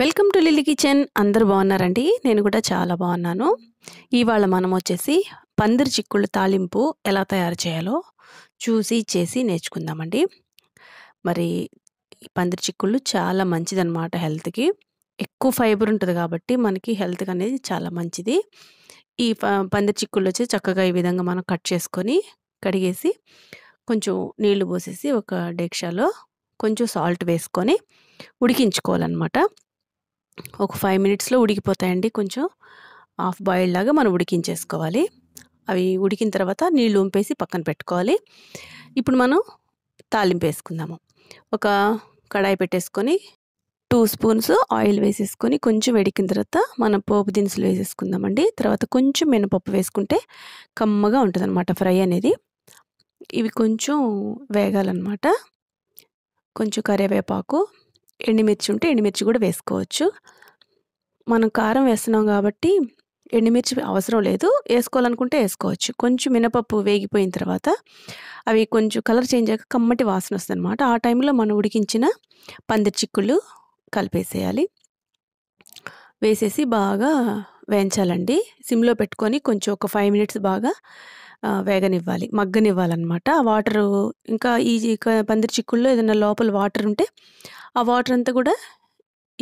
welcome to lily kitchen అందరు బాగున్నారండి నేను కూడా చాలా బాగున్నాను ఇవాళ మనం వచ్చేసి పందిరి చిక్కుళ్ళ తాలింపు ఎలా తయారు చేయాలో చూసి చేసి నేర్చుకుందామండి మరి పందిరి చిక్కుళ్ళు చాలా మంచిదన్నమాట హెల్త్కి ఎక్కువ ఫైబర్ ఉంటుంది కాబట్టి మనకి హెల్త్కి అనేది చాలా మంచిది ఈ పందిరి చిక్కుళ్ళు వచ్చి చక్కగా ఈ విధంగా మనం కట్ చేసుకొని కడిగేసి కొంచెం నీళ్లు పోసేసి ఒక డేక్షాలో కొంచెం సాల్ట్ వేసుకొని ఉడికించుకోవాలన్నమాట ఒక ఫైవ్ మినిట్స్లో ఉడికిపోతాయండి కొంచెం హాఫ్ బాయిల్ లాగా మనం ఉడికించేసుకోవాలి అవి ఉడికిన తర్వాత నీళ్ళు ఉంపేసి పక్కన పెట్టుకోవాలి ఇప్పుడు మనం తాలింపు వేసుకుందాము ఒక కడాయి పెట్టేసుకొని టూ స్పూన్స్ ఆయిల్ వేసేసుకొని కొంచెం వేడికిన తర్వాత మనం పోపు దినుసులు వేసేసుకుందామండి తర్వాత కొంచెం మినపప్పు వేసుకుంటే కమ్మగా ఉంటుంది ఫ్రై అనేది ఇవి కొంచెం వేగాలన్నమాట కొంచెం కరివేపాకు ఎండుమిర్చి ఉంటే ఎండుమిర్చి కూడా వేసుకోవచ్చు మనం కారం వేస్తున్నాం కాబట్టి ఎండుమిర్చి అవసరం లేదు వేసుకోవాలనుకుంటే వేసుకోవచ్చు కొంచెం మినపప్పు వేగిపోయిన తర్వాత అవి కొంచెం కలర్ చేంజ్ అయ్యాక కమ్మటి వాసన వస్తుంది అనమాట ఆ టైంలో మనం ఉడికించిన పందిరి చిక్కులు కలిపేసేయాలి వేసేసి బాగా వేయించాలండి సిమ్లో పెట్టుకొని కొంచెం ఒక ఫైవ్ మినిట్స్ బాగా వేగనివ్వాలి మగ్గనివ్వాలన్నమాట ఆ వాటరు ఇంకా ఈ పందిరి చిక్కుల్లో ఏదైనా లోపల వాటర్ ఉంటే ఆ వాటర్ అంతా కూడా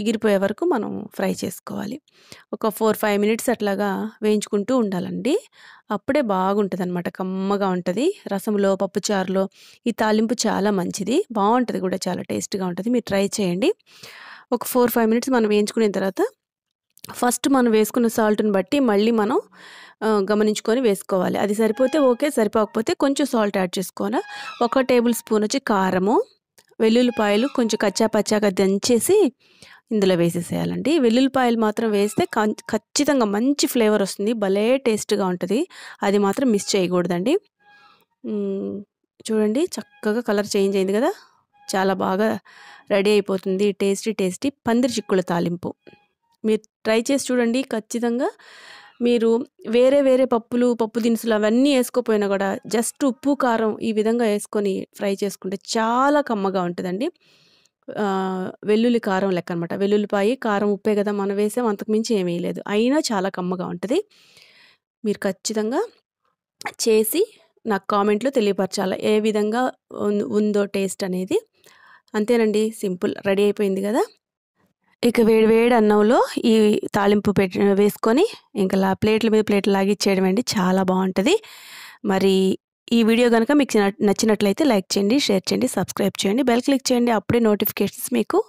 ఎగిరిపోయే వరకు మనం ఫ్రై చేసుకోవాలి ఒక ఫోర్ ఫైవ్ మినిట్స్ అట్లాగా వేయించుకుంటూ ఉండాలండి అప్పుడే బాగుంటుంది అనమాట కమ్మగా ఉంటుంది రసంలో పప్పుచారులో ఈ తాలింపు చాలా మంచిది బాగుంటుంది కూడా చాలా టేస్ట్గా ఉంటుంది మీరు ట్రై చేయండి ఒక ఫోర్ ఫైవ్ మినిట్స్ మనం వేయించుకున్న తర్వాత ఫస్ట్ మనం వేసుకున్న సాల్ట్ని బట్టి మళ్ళీ మనం గమనించుకొని వేసుకోవాలి అది సరిపోతే ఓకే సరిపోకపోతే కొంచెం సాల్ట్ యాడ్ చేసుకోవాలి ఒక టేబుల్ స్పూన్ వచ్చి కారము వెల్లుల్లిపాయలు కొంచెం కచ్చా పచ్చాగా దంచేసి ఇందులో వేసేసేయాలండి వెల్లుల్లిపాయలు మాత్రం వేస్తే ఖచ్చితంగా మంచి ఫ్లేవర్ వస్తుంది భలే టేస్ట్గా ఉంటుంది అది మాత్రం మిస్ చేయకూడదండి చూడండి చక్కగా కలర్ చేంజ్ అయింది కదా చాలా బాగా రెడీ అయిపోతుంది టేస్టీ టేస్టీ పందిరి చిక్కుల తాలింపు మీరు ట్రై చేసి చూడండి ఖచ్చితంగా మీరు వేరే వేరే పప్పులు పప్పు దినుసులు అవన్నీ వేసుకోపోయినా కూడా జస్ట్ ఉప్పు కారం ఈ విధంగా వేసుకొని ఫ్రై చేసుకుంటే చాలా కమ్మగా ఉంటుందండి వెల్లుల్లి కారం లెక్క అనమాట వెల్లుల్లిపాయి కారం ఉప్పే కదా మనం వేసాం అంతకుమించి ఏమీ లేదు అయినా చాలా కమ్మగా ఉంటుంది మీరు ఖచ్చితంగా చేసి నాకు కామెంట్లో తెలియపరచాలి ఏ విధంగా ఉందో టేస్ట్ అనేది అంతేనండి సింపుల్ రెడీ అయిపోయింది కదా ఇక వేడి వేడి అన్నంలో ఈ తాలింపు పెట్టి వేసుకొని ఇంకా ప్లేట్ల మీద ప్లేట్లు ఇచ్చేయడం అండి చాలా బాగుంటుంది మరి ఈ వీడియో కనుక మీకు నచ్చినట్లయితే లైక్ చేయండి షేర్ చేయండి సబ్స్క్రైబ్ చేయండి బెల్ క్లిక్ చేయండి అప్పుడే నోటిఫికేషన్స్ మీకు